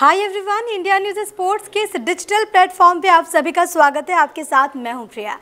हाय everyone India News sports के इस digital platform पे आप सभी का स्वागत है आपके साथ मैं हूं प्रिया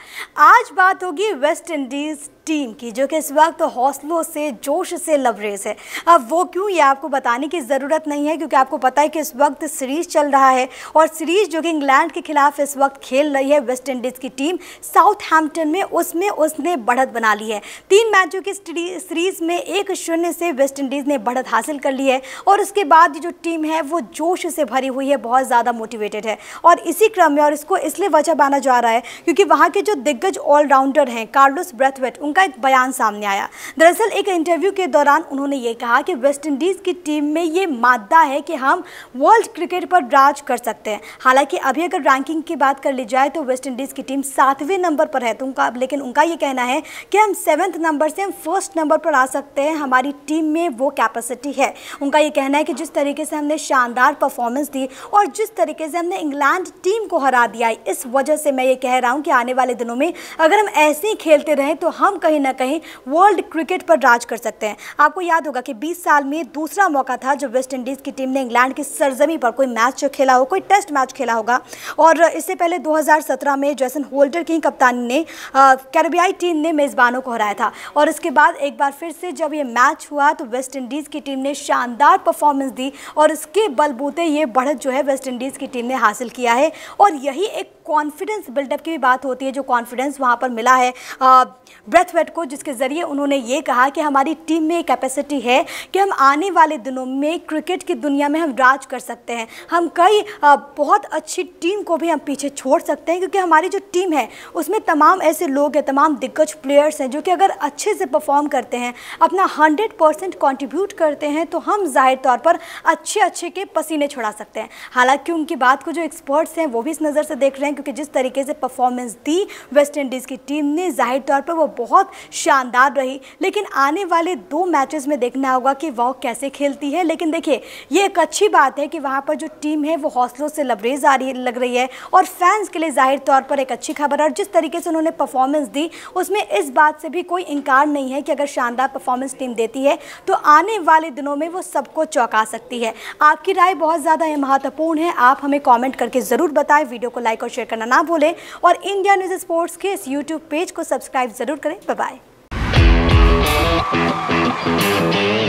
आज बात होगी वेस्ट इंडीज़ टीम की जो कि इस वक्त हौसलों से जोश से लबरेज है अब वो क्यों ये आपको बताने की ज़रूरत नहीं है क्योंकि आपको पता है कि इस वक्त सीरीज़ चल रहा है और सीरीज़ जो कि इंग्लैंड के खिलाफ इस वक्त खेल रही है वेस्ट इंडीज़ की टीम साउथ हैम्पटन में उसमें उसने बढ़त बना ली है तीन मैचों की सीरीज़ में एक शून्य से वेस्ट इंडीज़ ने बढ़त हासिल कर ली है और उसके बाद जो टीम है वो जोश खुशी से भरी हुई है बहुत ज़्यादा मोटिवेटेड है और इसी क्रम में और इसको इसलिए वजह माना जा रहा है क्योंकि वहाँ के जो दिग्गज ऑलराउंडर हैं कार्लोस ब्रेथवेट उनका एक बयान सामने आया दरअसल एक इंटरव्यू के दौरान उन्होंने ये कहा कि वेस्ट इंडीज़ की टीम में ये मादा है कि हम वर्ल्ड क्रिकेट पर राज कर सकते हैं हालांकि अभी अगर रैंकिंग की बात कर ली जाए तो वेस्ट इंडीज़ की टीम सातवें नंबर पर है तो उनका लेकिन उनका ये कहना है कि हम सेवन्थ नंबर से हम फर्स्ट नंबर पर आ सकते हैं हमारी टीम में वो कैपेसिटी है उनका ये कहना है कि जिस तरीके से हमने शानदार परफॉर्म परफॉर्मेंस दी और जिस तरीके से हमने इंग्लैंड टीम को हरा दिया इस वजह से मैं ये कह रहा हूँ कि आने वाले दिनों में अगर हम ऐसे ही खेलते रहें तो हम कहीं ना कहीं वर्ल्ड क्रिकेट पर राज कर सकते हैं आपको याद होगा कि बीस साल में दूसरा मौका था जब वेस्ट इंडीज़ की टीम ने इंग्लैंड की सरजमी पर कोई मैच खेला हो कोई टेस्ट मैच खेला होगा और इससे पहले दो में जैसन होल्डर की कप्तानी ने कैरबियाई टीम ने मेज़बानों को हराया था और इसके बाद एक बार फिर से जब ये मैच हुआ तो वेस्ट इंडीज़ की टीम ने शानदार परफॉर्मेंस दी और इसके बलबूते ये बढ़त जो है वेस्ट इंडीज़ की टीम ने हासिल किया है और यही एक कॉन्फिडेंस बिल्डअप की भी बात होती है जो कॉन्फिडेंस वहाँ पर मिला है ब्रेथवेट को जिसके ज़रिए उन्होंने ये कहा कि हमारी टीम में कैपेसिटी है कि हम आने वाले दिनों में क्रिकेट की दुनिया में हम राज कर सकते हैं हम कई बहुत अच्छी टीम को भी हम पीछे छोड़ सकते हैं क्योंकि हमारी जो टीम है उसमें तमाम ऐसे लोग हैं तमाम दिग्गज प्लेयर्स हैं जो कि अगर अच्छे से परफॉर्म करते हैं अपना हंड्रेड परसेंट कॉन्ट्रीब्यूट करते हैं तो हम ज़ाहिर तौर पर अच्छे अच्छे के पसीने छुड़ा सकते हैं हालांकि उनकी बात को जो एक्सपर्ट्स हैं वो भी इस नज़र से देख रहे हैं क्योंकि जिस तरीके से परफॉर्मेंस दी वेस्ट इंडीज़ की टीम ने जाहिर तौर पर वो बहुत शानदार रही लेकिन आने वाले दो मैचेस में देखना होगा कि वह कैसे खेलती है लेकिन देखिए ये एक अच्छी बात है कि वहाँ पर जो टीम है वो हौसलों से लबरेज आ रही लग रही है और फैंस के लिए जाहिर तौर पर एक अच्छी खबर है और जिस तरीके से उन्होंने परफॉर्मेंस दी उसमें इस बात से भी कोई इनकार नहीं है कि अगर शानदार परफॉर्मेंस टीम देती है तो आने वाले दिनों में वो सबको चौंका सकती है आपकी राय बहुत बहुत ज़्यादा ये महत्वपूर्ण है आप हमें कमेंट करके ज़रूर बताएं वीडियो को लाइक और शेयर करना ना भूलें और इंडिया न्यूज़ स्पोर्ट्स के इस यूट्यूब पेज को सब्सक्राइब ज़रूर करें बाय